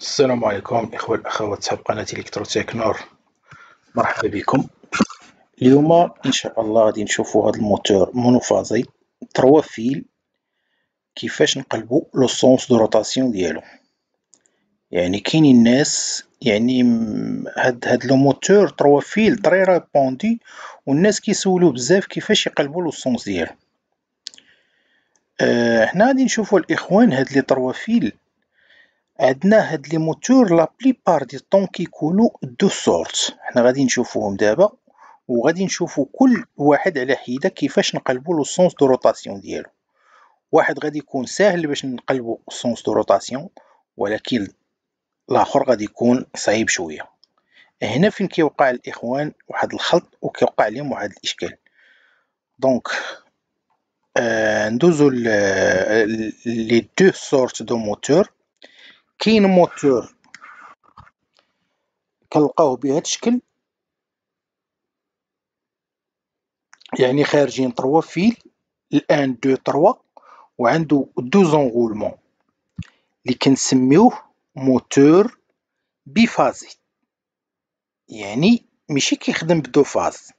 السلام عليكم إخوة الأخوات صحاب قناة نور مرحبا بكم اليوم إن شاء الله غادي نشوفوا هذا الموتور مونوفازي تروا فيل كيفاش نقلبوا لو سونس دو روتاسيون ديالو يعني كاينين الناس يعني هاد هاد لو موتور تروا فيل طري ريبوندي والناس كيسولوا بزاف كيفاش يقلبوا لو سونس ديالو اه هنا غادي نشوفوا الاخوان هاد لي تروا فيل عندنا هاد لي موتور لا بليبار دي طون كيكونوا دو سورت حنا غادي نشوفوهم دابا وغادي نشوفو كل واحد على حيده كيفاش نقلبو لو سونس دو روتاسيون ديالو واحد غادي يكون ساهل باش نقلبو سونس دو روتاسيون ولكن الاخر غادي يكون صعيب شويه هنا فين كيوقع الاخوان واحد الخلط وكيوقع عليهم واحد الاشكال دونك آه ندوزو لي دو سورت دو موتور كاين موتور كنلقاوه بهذا الشكل يعني خارجين 3 فيل الان دو 3 وعندو دو زونغولمون اللي كنسميوه موتور بفازي يعني ماشي كيخدم بدو فاز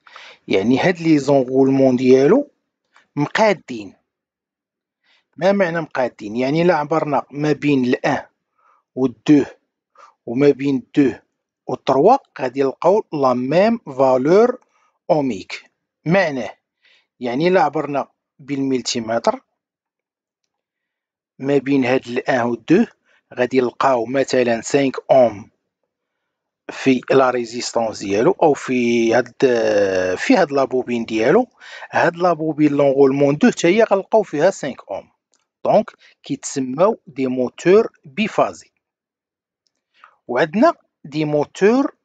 يعني هاد لي زونغولمون ديالو مقادين ما معنى مقادين يعني لا عبرنا ما بين الان والدو وما بين و والتروا غادي نلقاو لا ميم فالور اوميك معناه يعني الا عبرنا بالملتيمتر ما بين هاد الان والدو غادي نلقاو مثلا 5 اوم في لا ريزيستانس ديالو او في هاد في هاد لابوبين ديالو هاد لابوبين لونغولمون دو حتى هي غنلقاو فيها 5 اوم دونك كيتسماو دي موتور بيفازي وعندنا دي موتور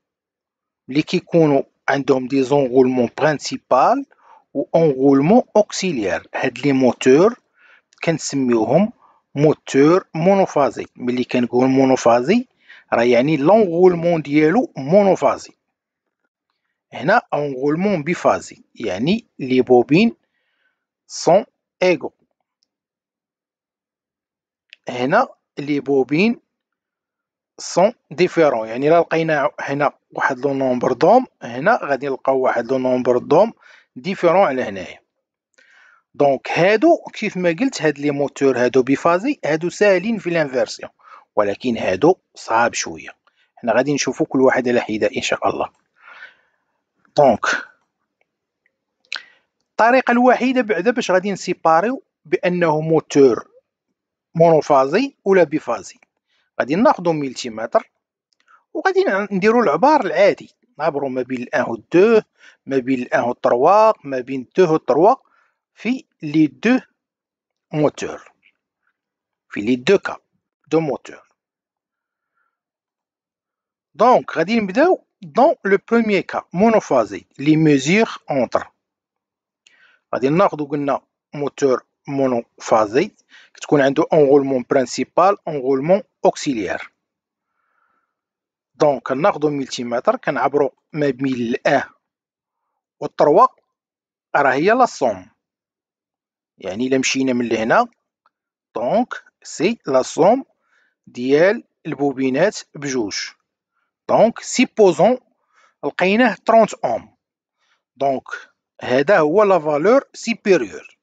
اللي كيكونوا عندهم دي زونغولمون برينسيبال و اونغولمون اوكسيليير هاد لي موتور كنسميوهم موتور مونوفازي ملي كنقول مونوفازي راه يعني لونغولمون ديالو مونوفازي هنا اونغولمون بيفازي يعني لي بوبين سون ايغو هنا لي بوبين سون ديفيرون يعني الا لقينا هنا واحد لو نومبر دوم هنا غادي نلقاو واحد لو نومبر دوم ديفيرون على هنايا دونك هادو كيف ما قلت هاد لي موتور هادو بيفازي هادو ساهلين في لانفيرسيون ولكن هادو صعاب شويه حنا غادي نشوفو كل واحد على حده ان شاء الله دونك الطريقه الوحيده بعدا باش غادي نسيباريو بانه موتور مونوفازي ولا بيفازي غادي ناخذو ملتيمتر وغادي نديرو العبار العادي نعبرو ما بين الان و دو ما بين الان و تروا ما بين دو و تروا في لي دو موتور في لي دو كا دو موتور دونك غادي نبداو دون لو بروميي كا مونوفازي لي ميزور اونتر غادي ناخذ قلنا موتور مونوفازي كتكون عنده enroulement principal enroulement اوكسيليير دونك كناخذو ملتيمتر كنعبرو ما بين الاه والطروة راه هي لا سوم يعني الا مشينا من لهنا دونك سي لا سوم ديال البوبينات بجوج دونك سيبوزون لقيناه 30 اوم دونك هذا هو لا فالور سيبيريور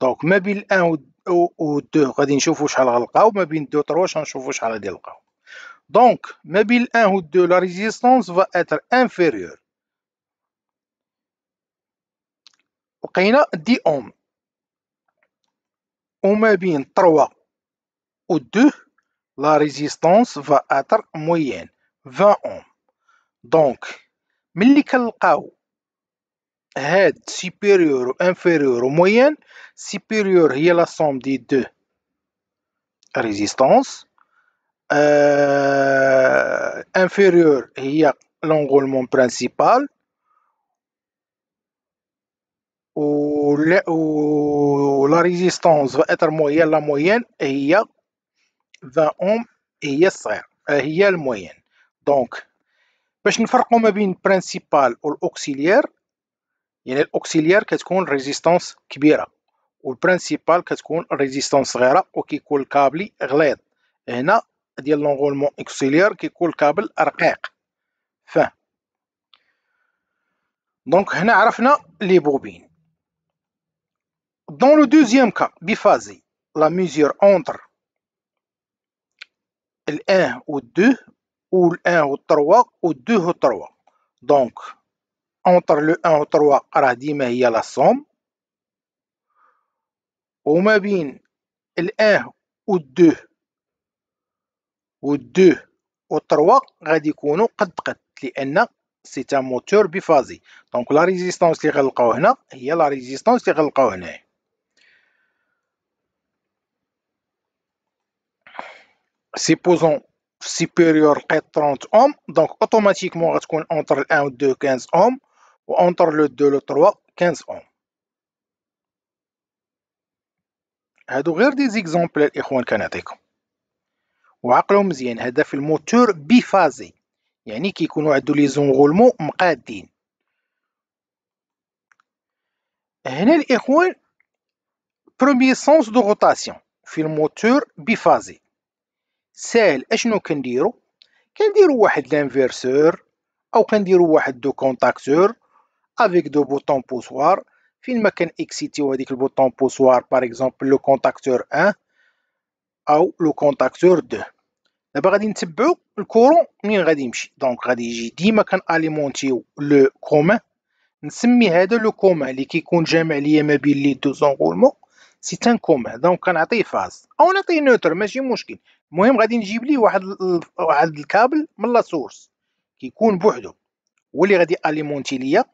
دونك ما بين الان ودو غادي نشوفوا شحال غنلقاو ما بين دو تروا غنشوفوا شحال غادي نلقاو دونك ما بين ان الان ودو لا ريزيستونس فا اتر انفيريور لقينا دي اوم وما بين تروا ودو لا ريزيستونس فا اتر موين 20 اوم دونك ملي كنلقاو Head supérieur ou inférieur ou moyenne supérieur a la somme des deux résistances il euh, inférieur a l'enroulement principal ou la, résistance va être moyenne la moyenne a 20 اوم هي الصغير هي donc je ne نفرقوا une principale principal l'auxiliaire. يعني الاوكسيليار كتكون ريزيستانس كبيره والبرينسيبال كتكون ريزيستانس صغيره وكيكون الكابلي غليظ هنا ديال لونغولمون اوكسيليار كيكون الكابل رقيق ف دونك هنا عرفنا لي بوبين دون لو دوزيام كا بيفازي لا ميزور اونتر الان و وال2 وال و 3 و 2 و 3 دونك اونتر لو ان و تروا راه ديما هي لا سوم وما بين ال الان و الدو و الدو و تروا غادي يكونوا قد قد لان سي تا موتور بفازي دونك لا ريزيستانس اللي غنلقاو هنا هي لا ريزيستانس اللي غنلقاو هنايا supposons supérieur à 30 اوم دونك اوتوماتيكمون غتكون اونتر ال 1 و 2 15 اوم و اونتر لو دو لو 3 15 اوم هادو غير دي زيكزومبل الاخوان كنعطيكم وعقلهم مزيان هذا يعني في الموتور بيفازي يعني كيكونوا عندو لي زونغولمو مقادين هنا الاخوان بروميي سونس دو روتاسيون في الموتور بيفازي ساهل اشنو كنديرو كنديرو واحد لانفيرسور او كنديرو واحد دو كونتاكتور افيك دو بوتون بوسوار فين ما كان اكسيتيو هذيك البوطون بوسوار بار اكزومبل لو كونتاكتور 1 او لو كونتاكتور 2 دابا غادي نتبعو الكورون منين غادي يمشي دونك غادي يجي ديما كان اليمونتيو لو كومان نسمي هذا لو كومان اللي كيكون جامع ليا ما بين لي دو زونغولمون سي تان كومان دونك كنعطيه فاز او نعطيه نوتر ماشي مشكل المهم غادي نجيب ليه واحد واحد الكابل من لا سورس كيكون بوحدو هو اللي غادي اليمونتي ليا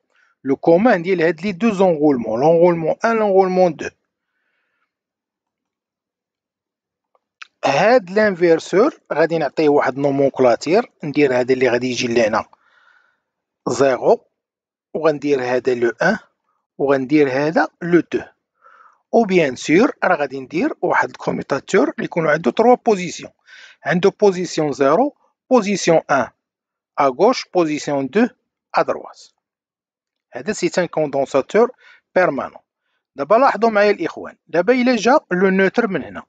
Le commun dit y a deux enroulements. L'enroulement 1 et l'enroulement 2. L'inverseur, on On dire que c'est 0. On le 1. le 2. Ou bien sûr, on va lui commutateur. a trois positions. position 0, position 1 à gauche, position 2 à droite. هذا سي ان كوندونساتور بيرمانون دابا لاحظوا معايا الاخوان دابا الا جا لو نوتر من هنا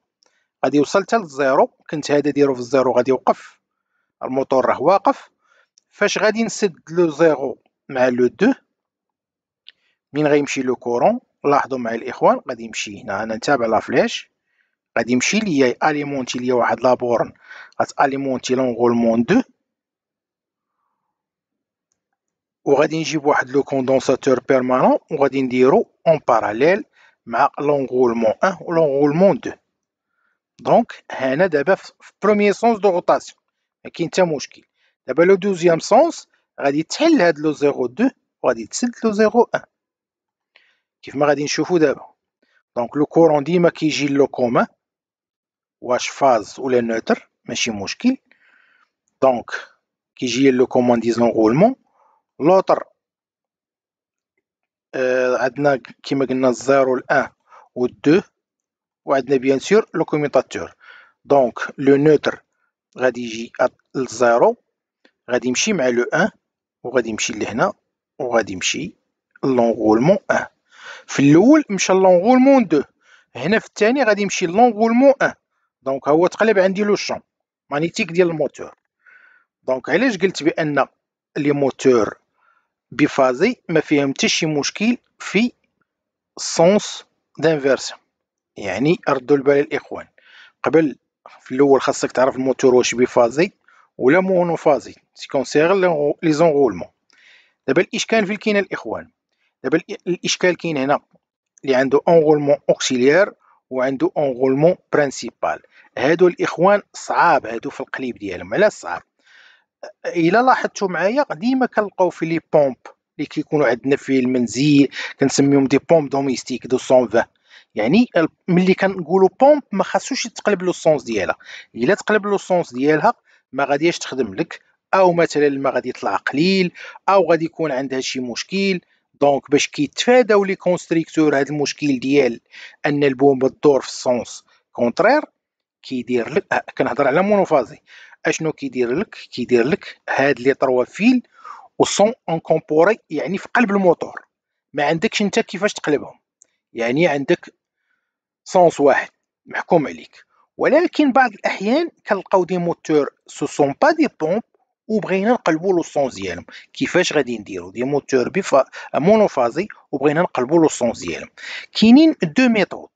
غادي يوصل حتى للزيرو كنت هذا ديرو في الزيرو غادي يوقف الموتور راه واقف فاش غادي نسد لو زيرو مع لو دو مين غيمشي لو كورون لاحظوا معايا الاخوان غادي يمشي هنا انا نتابع لا فليش غادي يمشي ليا اليمونتي ليا واحد لابورن غاتاليمونتي لونغولمون دو On réduit une le condensateur permanent, on réduit en parallèle avec l'enroulement 1 ou l'enroulement 2. Donc, on est déjà premier sens de rotation, le qui est D'abord le deuxième sens, on réduit tel ledit 02, on réduit qui le 01, qu'il faut d'abord. Donc le courant dimme qui gèle le commun, ou de phase, ou le neutre, mais c'est moins facile. Donc, qui a le commun en disant enroulement. لوتر آه، عندنا كما قلنا الزيرو الان والدو وعندنا بيان سور لو كوميتاتور دونك لو نوتر غادي يجي الزيرو غادي يمشي مع لو ان وغادي يمشي لهنا وغادي يمشي لونغولمون ان في الاول مشى لونغولمون دو هنا في الثاني غادي يمشي لونغولمون ان دونك هو تقلب عندي لو شون مانيتيك ديال الموتور دونك علاش قلت بان لي موتور بفازي ما فيهم حتى شي مشكل في سونس دانفيرسيون يعني ردوا البال الاخوان قبل في الاول خاصك تعرف الموتور واش بفازي ولا مونوفازي سي كونسيغ لي زونغولمون دابا الاشكال فين كاين الاخوان دابا الاشكال كاين هنا اللي عنده اونغولمون اوكسيليير وعنده اونغولمون برينسيبال هادو الاخوان صعاب هادو في القليب ديالهم علاش صعاب الا لاحظتوا معايا ديما كنلقاو في لي بومب اللي كيكونوا عندنا في المنزل كنسميهم دي بومب دوميستيك دو 120 يعني ملي كنقولوا بومب ما خاصوش يتقلب لو السونس ديالها الا تقلب لو السونس ديالها ما غاديش تخدم لك او مثلا ما غادي يطلع قليل او غادي يكون عندها شي مشكل دونك باش كيتفاداو لي كونستريكتور هذا المشكل ديال ان البومب تدور في السونس كونترير كيدير لك آه، كنهضر على مونوفازي اشنو كيدير لك كيدير لك هاد لي طروا فيل وسون كومبوري يعني في قلب الموتور ما عندكش انت كيفاش تقلبهم يعني عندك سونس واحد محكوم عليك ولكن بعض الاحيان كنلقاو دي موتور سو سون با دي بومب وبغينا نقلبوا لو سون ديالهم كيفاش غادي نديرو دي موتور بفا مونوفازي وبغينا نقلبوا لو سون ديالهم كاينين دو ميثود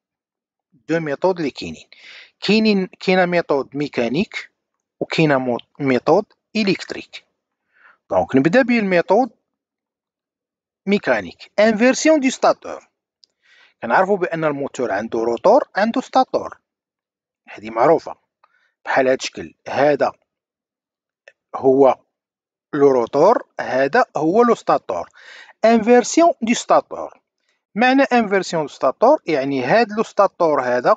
دو ميثود اللي كاينين كاينين كاينه ميثود ميكانيك وكاين ميثود الكتريك دونك نبدا بالميثود ميكانيك انفيرسيون دي ستاتور كنعرفوا بان الموتور عنده روتور عنده ستاتور هذه معروفه بحال هذا الشكل هذا هو لو روتور هذا هو لو ستاتور انفيرسيون دي ستاتور معنى انفيرسيون دو ستاتور يعني هاد لو ستاتور هذا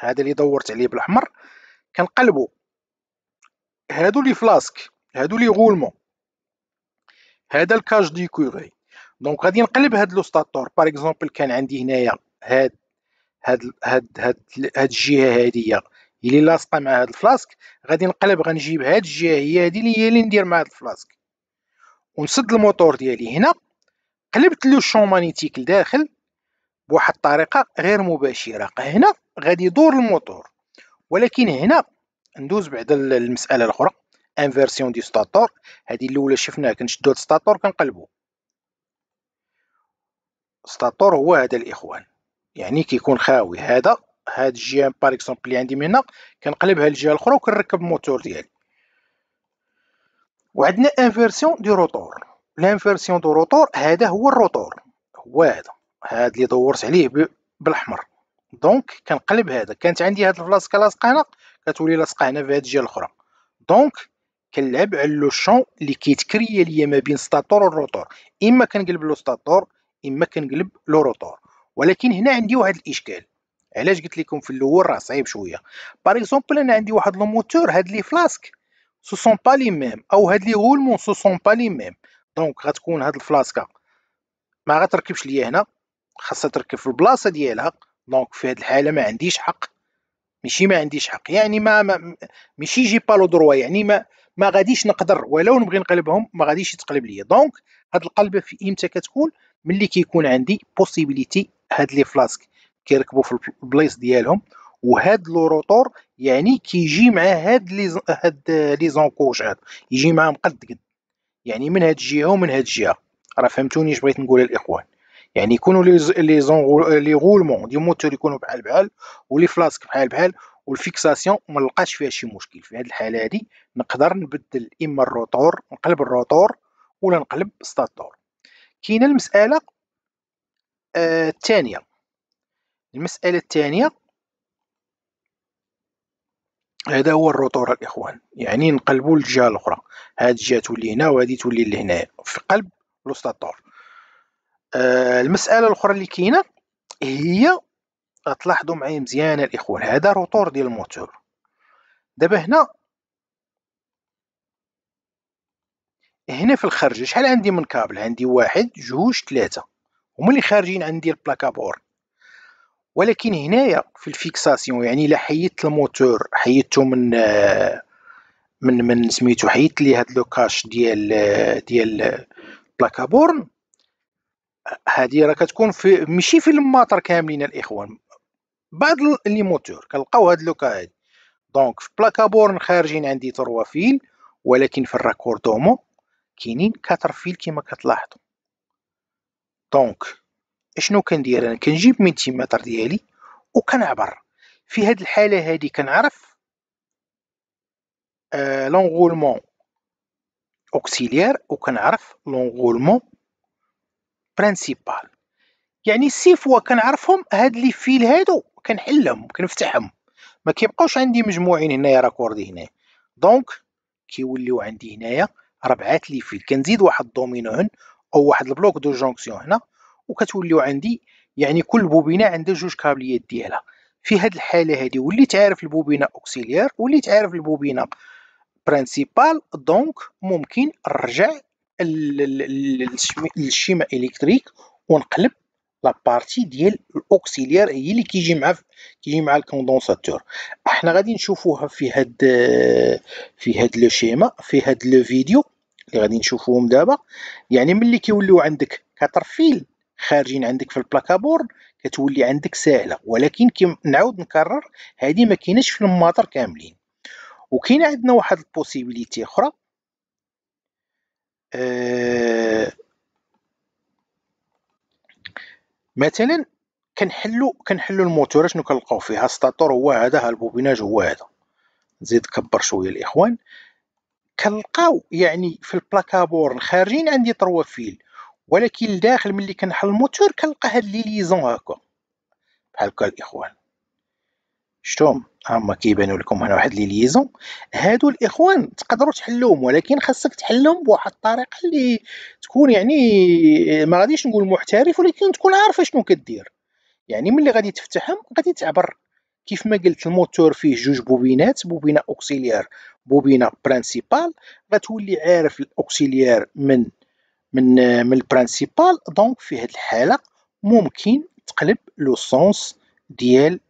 هذا اللي دورت عليه بالاحمر كنقلبو هادو لي فلاسك هادو لي غولمون هذا الكاج دي كوري دونك غادي نقلب هاد ستاتور باغ اكزومبل كان عندي هنايا هاد هاد هاد هاد هاد الجهه هادي اللي لاصقه مع هاد الفلاسك غادي نقلب غنجيب هاد الجهه هي هادي اللي هي اللي ندير مع هاد الفلاسك ونسد الموتور ديالي هنا قلبت لو شون مانيتيك لداخل بواحد الطريقه غير مباشره هنا غادي يدور الموتور ولكن هنا ندوز بعد المساله الاخرى انفيرسيون دي ستاتور هذه الاولى شفناها كنشدو ستاتور كنقلبو ستاتور هو هذا الاخوان يعني كيكون خاوي هذا هاد الجهه بار اكزومبل اللي عندي من هنا كنقلبها للجهه الاخرى وكنركب الموتور ديالي وعندنا انفيرسيون دي روتور لانفيرسيون دو روتور هذا هو الروتور هو هذا هاد اللي دورت عليه بالاحمر دونك كنقلب هذا كانت عندي هاد الفلاسكه هنا كتولي لاصقه هنا في هاد الجهه الاخرى دونك كنلعب على لو شون اللي كيتكريا ليا ما بين ستاتور والروتور اما كنقلب لو ستاتور اما كنقلب لو روتور ولكن هنا عندي واحد الاشكال علاش قلت لكم في الاول راه صعيب شويه باغ اكزومبل انا عندي واحد لو موتور هاد لي فلاسك سو سون با لي ميم او هاد لي غولمون سو سون با لي ميم دونك غتكون هاد الفلاسكه ما غتركبش ليا هنا خاصها تركب في البلاصه ديالها دونك في هاد الحاله ما عنديش حق ماشي ما عنديش حق يعني ما, ما ماشي جي با لو دروا يعني ما ما غاديش نقدر ولو نبغي نقلبهم ما غاديش يتقلب ليا دونك هاد القلبه في امتى كتكون ملي كيكون عندي بوسيبيليتي هاد لي فلاسك كيركبوا في البلايص ديالهم وهاد لو روتور يعني كيجي مع هاد لي هاد لي زونكوش هاد يجي معاهم قد قد يعني من هاد الجهه ومن هاد الجهه راه فهمتوني اش بغيت نقول الاخوان يعني يكونوا لي زون لي رولمون دي موتور يكونوا بحال بحال ولي فلاسك بحال بحال والفيكساسيون ما نلقاش فيها شي مشكل في هذه الحاله هذه نقدر نبدل اما الروتور نقلب الروتور ولا نقلب ستاتور كاينه المساله آه، الثانيه المساله الثانيه هذا هو الروتور الاخوان يعني نقلبوا للجهه الاخرى هذه الجهه تولي هنا وهذه تولي لهنا في قلب لوستاتور آه، المساله الاخرى اللي كاينه هي غتلاحظوا معايا مزيان الاخوان هذا روتور ديال الموتور دابا هنا هنا في الخرج شحال عندي من كابل عندي واحد جوج ثلاثة هما اللي خارجين عندي البلاكابور ولكن هنايا في الفيكساسيون يعني الا حيدت الموتور حيدته من آه، من من سميتو حيدت لي هاد لو كاش ديال آه، ديال بلاكابورن هذه راه كتكون في ماشي في الماطر كاملين الاخوان بعض لي موتور كنلقاو هاد لوكا هادي دونك في بلاكابورن خارجين عندي تروا فيل ولكن في الراكوردومو كاينين كاتر فيل كما كتلاحظوا دونك اشنو كندير انا كنجيب من ديالي وكنعبر في هاد الحاله هادي كنعرف آه لونغولمون اوكسيليير وكنعرف لونغولمون برانسيبال يعني السي فوا كنعرفهم هاد لي فيل هادو كنحلهم كنفتحهم ما كيبقاوش عندي مجموعين هنايا راكوردي هنا دونك كيوليو عندي هنايا ربعه لي فيل كنزيد واحد الدومينو هن او واحد البلوك دو جونكسيون هنا وكتوليو عندي يعني كل بوبينه عندها جوج كابليات ديالها في هاد الحاله هادي وليت عارف البوبينه اوكسيليير وليت عارف البوبينه برانسيبال دونك ممكن نرجع الشيما الكتريك ونقلب لا بارتي ديال الاوكسيليير هي اللي كيجي مع كيجي مع الكوندونساتور احنا غادي نشوفوها في هاد في هاد لو شيما في هاد لو فيديو اللي غادي نشوفوهم دابا يعني ملي كيوليو عندك فيل خارجين عندك في البلاكابور كتولي عندك ساهله ولكن كي نعاود نكرر هذه ما كايناش في الماطر كاملين وكاين عندنا واحد البوسيبيليتي اخرى آه، مثلا كنحلو كنحلو الموتور شنو كنلقاو فيها السطاطور هو هذا البوبيناج هو هذا نزيد كبر شويه الاخوان كنلقاو يعني في البلاكابور الخارجين عندي تروا فيل ولكن الداخل ملي كنحل الموتور كنلقى هاد لي ليزون هكا بحال هكا الاخوان شتوم هما كيبانوا لكم هنا واحد لي ليزون هادو الاخوان تقدروا تحلوهم ولكن خاصك تحلهم بواحد الطريقه اللي تكون يعني ما غاديش نقول محترف ولكن تكون عارف شنو كدير يعني ملي غادي تفتحهم غادي تعبر كيف ما قلت الموتور فيه جوج بوبينات بوبينه اوكسيليار بوبينه برينسيبال غتولي عارف الاوكسيليار من من من البرينسيبال دونك في هذه الحاله ممكن تقلب لو سونس ديال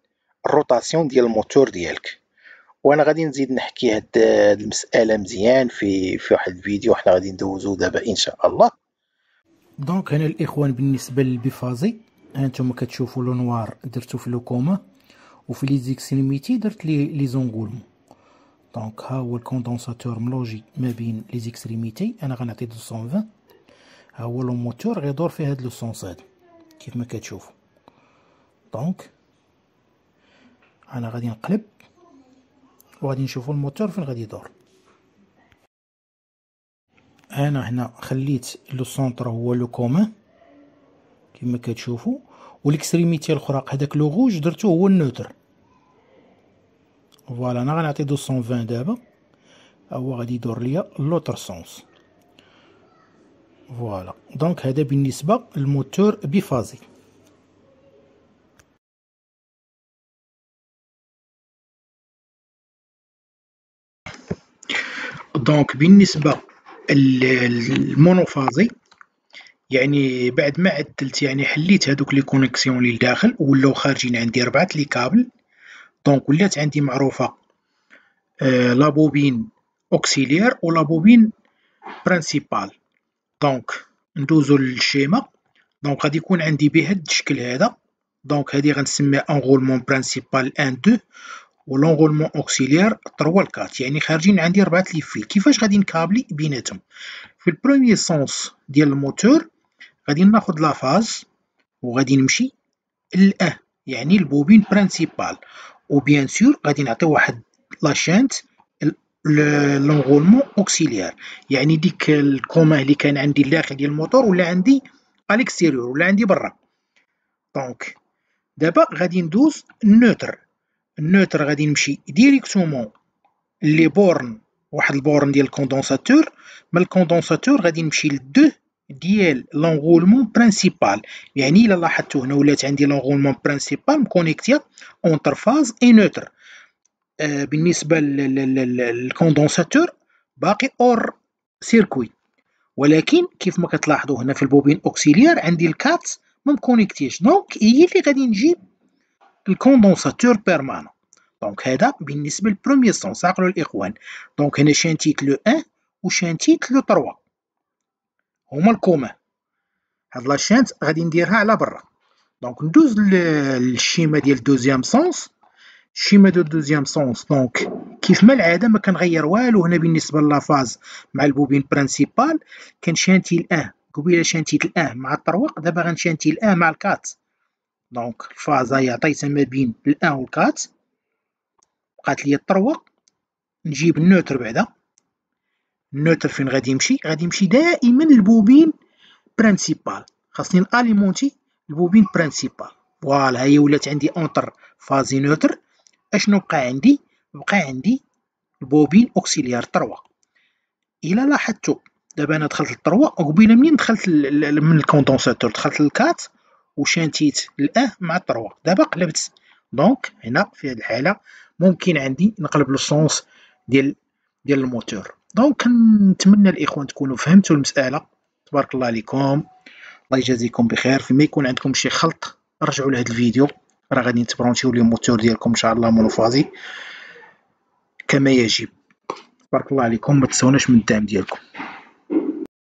الروتاسيون ديال الموتور ديالك وانا غادي نزيد نحكي هاد المساله مزيان في في واحد الفيديو حنا غادي ندوزو دابا ان شاء الله دونك هنا الاخوان بالنسبه للبيفازي هانتوما كتشوفوا لو نوار درتو في لوكوما وفي لي زيكسيميتي درت لي لي زونغول دونك ها هو الكوندونساتور ملوجي ما بين لي زيكستريميتي انا غنعطي 220 ها هو لو موتور غيدور في هاد لو سونس هذا كيف ما كتشوفوا دونك انا غادي نقلب وغادي نشوفوا الموتور فين غادي يدور انا هنا خليت لو سونتر هو لو كومان كما كتشوفوا والاكستريميتي الاخرى هذاك لو غوج درته هو النوتر فوالا انا غنعطي 220 دابا هو غادي يدور ليا لوتر سونس فوالا دونك هذا بالنسبه للموتور بفازي دونك بالنسبه المونوفازي يعني بعد ما عدلت يعني حليت هذوك لي كونيكسيون اللي لداخل ولاو خارجين عندي ربعه لي كابل دونك ولات عندي معروفه آه لابوبين اوكسيلير ولابوبين برينسيبال دونك ندوزو للشيما دونك غادي يكون عندي بهاد الشكل هذا دونك هذه غنسميها انغولمون برينسيبال ان 2 ولونغولمون اوكسيليير تروا لكات يعني خارجين عندي ربعة ليفيل كيفاش غادي نكابلي بيناتهم في البروميي سونس ديال الموتور غادي ناخد لافاز وغادي نمشي لأه يعني البوبين برينسيبال وبيان سور غادي نعطي واحد لاشانت لونغولمون اوكسيليير يعني ديك الكومان اللي كان عندي الداخل ديال الموتور ولا عندي اليكستيريور ولا عندي برا دونك دابا غادي ندوز النوتر النوتر غادي نمشي ديريكتومون لي بورن واحد البورن ديال الكوندونساتور من الكوندونساتور غادي نمشي لدو ديال لونغولمون برينسيبال يعني الا لاحظتوا هنا ولات عندي لونغولمون برينسيبال مكونيكتيا اونتر فاز اي نوتر بالنسبه للكوندونساتور باقي اور سيركوي ولكن كيف ما كتلاحظوا هنا في البوبين اوكسيليار عندي الكات ما مكونيكتيش دونك هي اللي غادي نجيب الكوندونساتور بيرمانون دونك هذا بالنسبه للبروميير سونس عقلوا الاخوان دونك هنا شانتيت لو 1 وشانتيت لو 3 هما الكومان هاد لاشانت غادي نديرها على برا دونك ندوز للشيما ديال دوزيام سونس الشيما ديال دوزيام سونس دونك كيف ما العاده ما كنغير والو هنا بالنسبه لافاز مع البوبين برينسيبال كنشانتي الان قبيله شانتيت الان مع الطروق دابا غنشانتي الان مع الكات دونك الفازا عطيتها ما بين الان و الكات بقات لي الطروة نجيب النوتر بعدا النوتر فين غادي يمشي غادي يمشي دائما البوبين برينسيبال خاصني ناليمونتي البوبين برينسيبال فوالا هي ولات عندي اونتر فازي نوتر اشنو بقى عندي بقى عندي البوبين اوكسيليار طروة الا لاحظتوا دابا انا دخلت للطروة وقبيله منين دخلت من الكوندونساتور دخلت للكات وشانتيت الاه مع التروا دابا قلبت دونك هنا في هذه الحاله ممكن عندي نقلب لو سونس ديال ديال الموتور دونك نتمنى الاخوان تكونوا فهمتوا المساله تبارك الله عليكم الله يجازيكم بخير فيما يكون عندكم شي خلط رجعوا لهذا الفيديو راه غادي تبرونشيو لي الموتور ديالكم ان شاء الله مونوفازي كما يجب تبارك الله عليكم ما تنسوناش من الدعم ديالكم